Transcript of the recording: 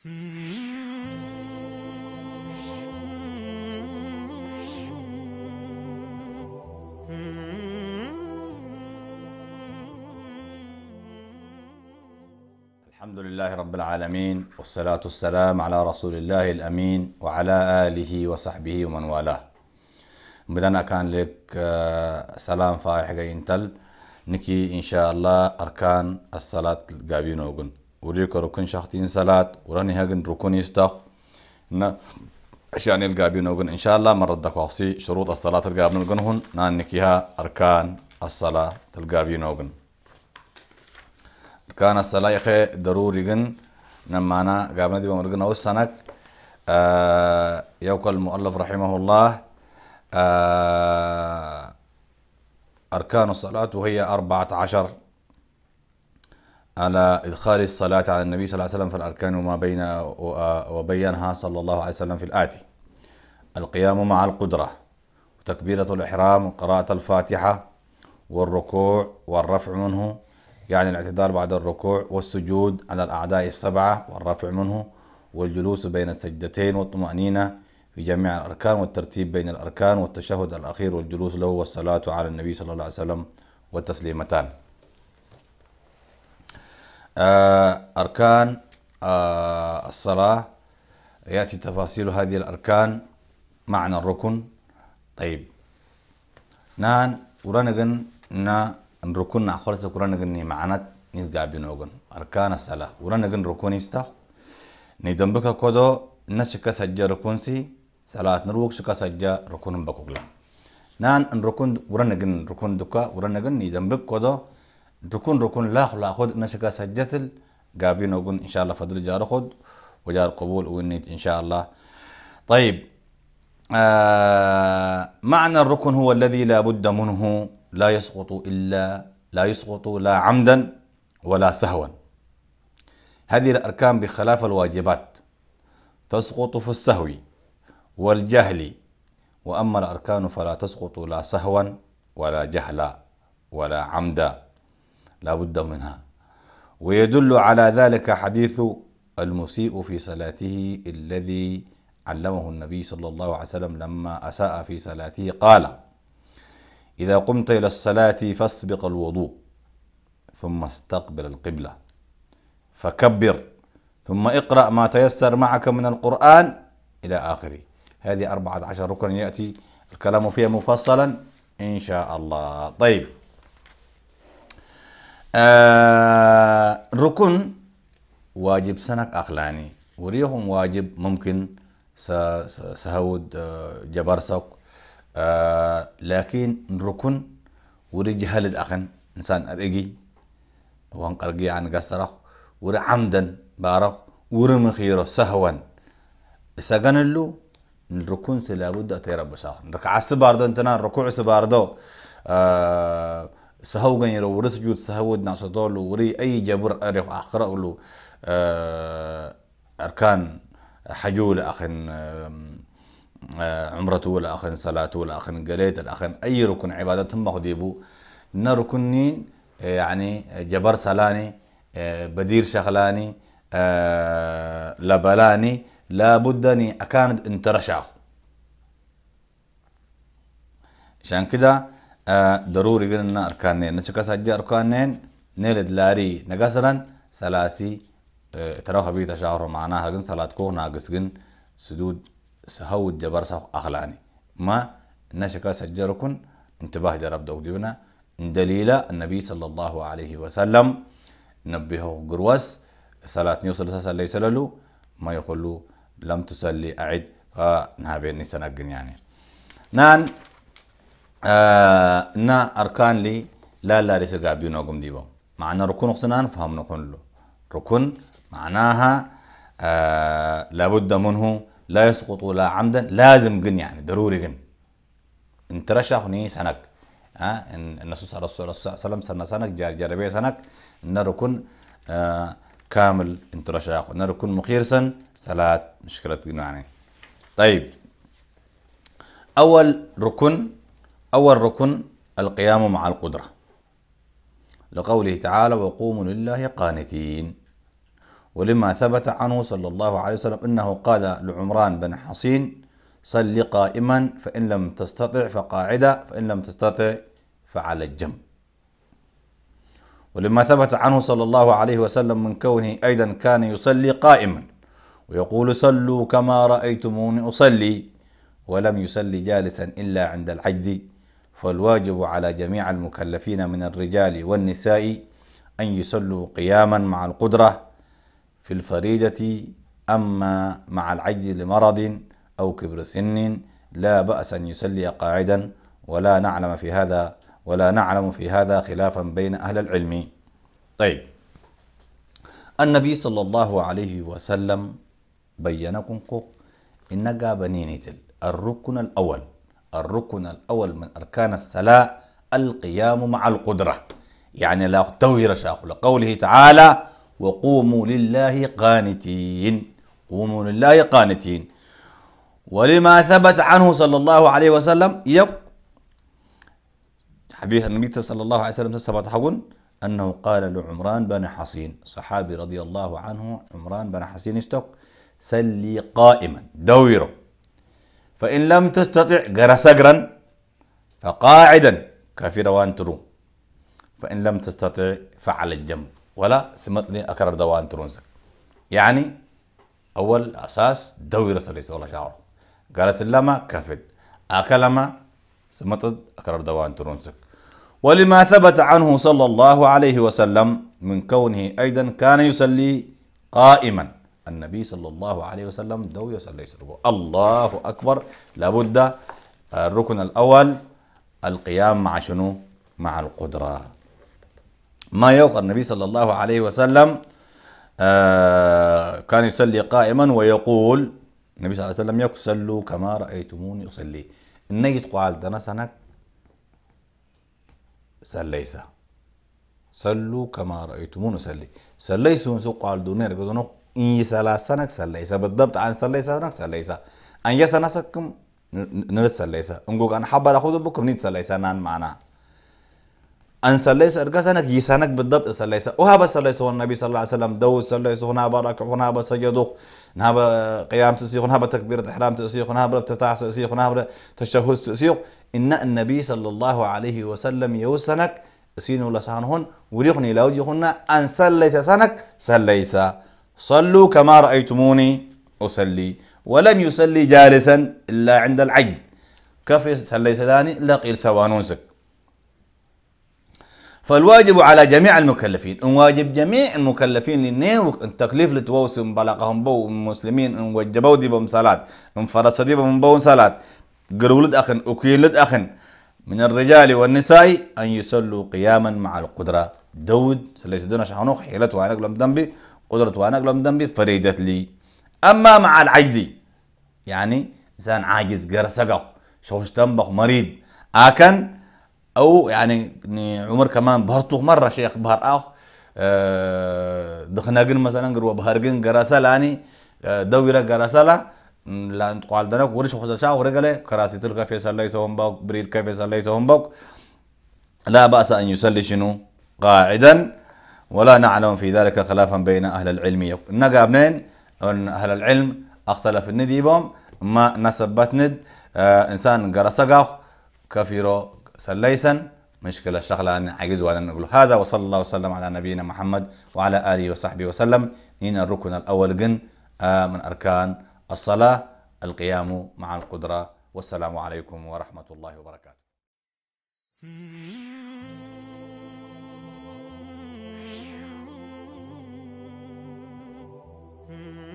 الحمد لله رب العالمين والصلاة والسلام على رسول الله الأمين وعلى آله وصحبه ومن والاه بدنا كان لك سلام فايح انتل نكي إن شاء الله أركان الصلاة قابين وقن وريك ركن شخطين صلاة وراني هاجن ركن يستخ عشان يلقى بينوغن إن شاء الله مردك وقصي شروط الصلاة تلقى بنوغنهن نانكيها أركان الصلاة تلقى بينوغن أركان الصلاة يا أخي ضروري جن نمانا قابنا دي بمرقنا والسنك آه يوكل المؤلف رحمه الله آه أركان الصلاة وهي أربعة عشر على إدخال الصلاة على النبي صلى الله عليه وسلم في الأركان وما بين وبينها صلى الله عليه وسلم في الآتي القيام مع القدرة وتكبيرة الإحرام وقراءة الفاتحة والركوع والرفع منه يعني الاعتدال بعد الركوع والسجود على الأعداء السبعة والرفع منه والجلوس بين السجدتين والطمأنينة في جميع الأركان والترتيب بين الأركان والتشهد الأخير والجلوس له والصلاة على النبي صلى الله عليه وسلم والتسليمتان آه، أركان آه، الصلاة يأتي تفاصيل هذه الأركان معنى الركن طيب نان ورانغن نا الركن نأخرس ورانغن ني معنات نلقى بينوغن أركان الصلاة ورانغن ركن يستا ندمبك كودو نشك سجى سي صلاة نروك شك سجى ركن بكوكلا نان الركن ورانغن ركن دكا ورانغن بك كودو ركن ركن لا خلا خود نشكا سجتل قابين وقن إن شاء الله فضل جار خد وجار قبول ونيت إن شاء الله طيب آه معنى الركن هو الذي لا بد منه لا يسقط إلا لا يسقط لا عمدا ولا سهوا هذه الأركان بخلاف الواجبات تسقط في السهو والجهل وأما الأركان فلا تسقط لا سهوا ولا جهلا ولا عمدا لا بد منها ويدل على ذلك حديث المسيء في صلاته الذي علمه النبي صلى الله عليه وسلم لما أساء في صلاته قال إذا قمت إلى الصلاة فاسبق الوضوء ثم استقبل القبلة فكبر ثم اقرأ ما تيسر معك من القرآن إلى آخره هذه أربعة عشر ركن يأتي الكلام فيها مفصلا إن شاء الله طيب آه، ركن واجب سنك أخلاني وريهم واجب ممكن سهود آه، جبرسك آه لكن ركن وري جهل أخن إنسان أرقي وان قرقي عن قصرخ وري عمدا بارق وري مخيره سهوا سجن له الركن سلابد أتي رب ركع سباردو انتنا ركوع سباردو آه سهو جن يرو ورس جود سهود ناصدولو وري أي جبر أريق آخر أقوله آه أركان حجول أخن آه عمرته ولا أخن صلاته ولا أخن قليت الأخن أي ركن عبادتهم مخديبو نركنين آه، يعني جبر سلاني آه، بدير شغلاني آه لبلاني لابد اني اكاند انترشاه رشاه عشان كده آه، ضروري قلنا أركانين نشكس أجي أركانين نيلد لاري نقصرا سلاسي آه، تروها بيتا شهر معناها جن صلاة كوه ناقص جن سدود سهود جبر سخ أخلاني ما نشكا أجي ركن انتباه جرب دوك ديبنا النبي صلى الله عليه وسلم نبهه قروس صلاة نيوصل سلسل ليس للو ما يقولوا لم تصلي أعد فنها بيني يعني نان آه، نا أركان لي لا لا ريسا قابيو ناقم ديبو معنى ركن وقصنا نفهم نقول له ركن معناها آه لابد منه لا يسقط ولا عمدا لازم قن يعني ضروري قن انت رشاخ ني سنك آه النصوص على الرسول صلى الله عليه وسلم سنة سنك جار جربي سنك ان ركن آه كامل انت رشاخ ان ركن مخير سن صلاة مشكلة يعني طيب اول ركن أول ركن القيام مع القدرة لقوله تعالى وقوموا لله قانتين ولما ثبت عنه صلى الله عليه وسلم أنه قال لعمران بن حصين صل قائما فإن لم تستطع فقاعدة فإن لم تستطع فعلى الجنب ولما ثبت عنه صلى الله عليه وسلم من كونه أيضا كان يصلي قائما ويقول صلوا كما رأيتموني أصلي ولم يصلي جالسا إلا عند العجز فالواجب على جميع المكلفين من الرجال والنساء أن يصلوا قياما مع القدرة في الفريدة أما مع العجز لمرض أو كبر سن لا بأس أن يصلي قاعدا ولا نعلم في هذا ولا نعلم في هذا خلافا بين أهل العلم طيب النبي صلى الله عليه وسلم بينكم إن جابنين الركن الأول الركن الأول من أركان الصلاة القيام مع القدرة يعني لا تغير شاق لقوله تعالى وقوموا لله قانتين قوموا لله قانتين ولما ثبت عنه صلى الله عليه وسلم يب حديث النبي صلى الله عليه وسلم ثبت حقن أنه قال لعمران بن حصين صحابي رضي الله عنه عمران بن حصين اشتق سلي قائما دوره فإن لم تستطع غير سقرا فقاعدا كافي روان ترو فإن لم تستطع فعل الجنب ولا سمتني أكرر دوان ترونزك يعني أول أساس دوي سليس سؤال شعره قالت لما كافد أكلما سمتد أكرر دوان ترونزك ولما ثبت عنه صلى الله عليه وسلم من كونه أيضا كان يصلي قائما النبي صلى الله عليه وسلم دو يصلي سربو الله أكبر لابد الركن الأول القيام مع شنو مع القدرة ما يوقع النبي صلى الله عليه وسلم آه كان يصلي قائما ويقول النبي صلى الله عليه وسلم يقول كما رأيتموني أصلي نيت قال دنا سنك سليسا صلوا كما رأيتموني أصلي سليسون سو قال دونير قدونو إن سلاسنك سليسا بالضبط عن سليسا نك سليسا أن يسنسكم نرس سليسا انقوك أن حبر أخذ بكم نيت سليسا نان معنا أن سليسا أرقسنك يسانك بالضبط سليسا وهذا سليسا والنبي صلى الله عليه وسلم دو سليسا هنا بركع هنا بسجدوخ هنا قيام تسيخ هنا بتكبير إحرام تسيخ هنا افتتاح تسيخ هنا تشهد تسيخ إن النبي صلى الله عليه وسلم يوسنك سينو لسانهن وريخني لو أن سليسا سنك سليسا صلوا كما رأيتموني أصلي ولم يصلي جالسا إلا عند العجز كف صلي سداني لا قيل سوانونسك فالواجب على جميع المكلفين ان واجب جميع المكلفين لنين التكليف لتوسم بلقهم بو المسلمين ان وجبوا دي بهم صلاة ان فرص دي بهم بو صلاة قرولد اخن اكيلد اخن من الرجال والنساء ان يصلوا قياما مع القدرة دود سليس دون شحنوخ حيلته وانا لم دنبي قدرت وأنا قلم ذنبي فريدت لي أما مع العجز يعني إنسان عاجز قرسقه شوش تنبخ مريض آكن أو يعني عمر كمان بهرتوه مرة شيخ بهر أخ أه دخناقن مثلا قروا بهرقن قرسل يعني آه، دويرة قرسلة لان قال دنا ورش خزاشا ورجله كراسي تلقى في صلى يسوم بوك بريل كيف صلى يسوم بوك لا بأس أن يصلي شنو قاعدا ولا نعلم في ذلك خلافا بين أهل العلم نقا بنين أن أهل العلم اختلف النديبهم ما نسبت ند آه إنسان قرصقه كفيرو سليسا مشكلة الشغلة أن عجز ولا نقول هذا وصلى الله وسلم على نبينا محمد وعلى آله وصحبه وسلم إن الركن الأول جن آه من أركان الصلاة القيام مع القدرة والسلام عليكم ورحمة الله وبركاته hmm. Mm-hmm.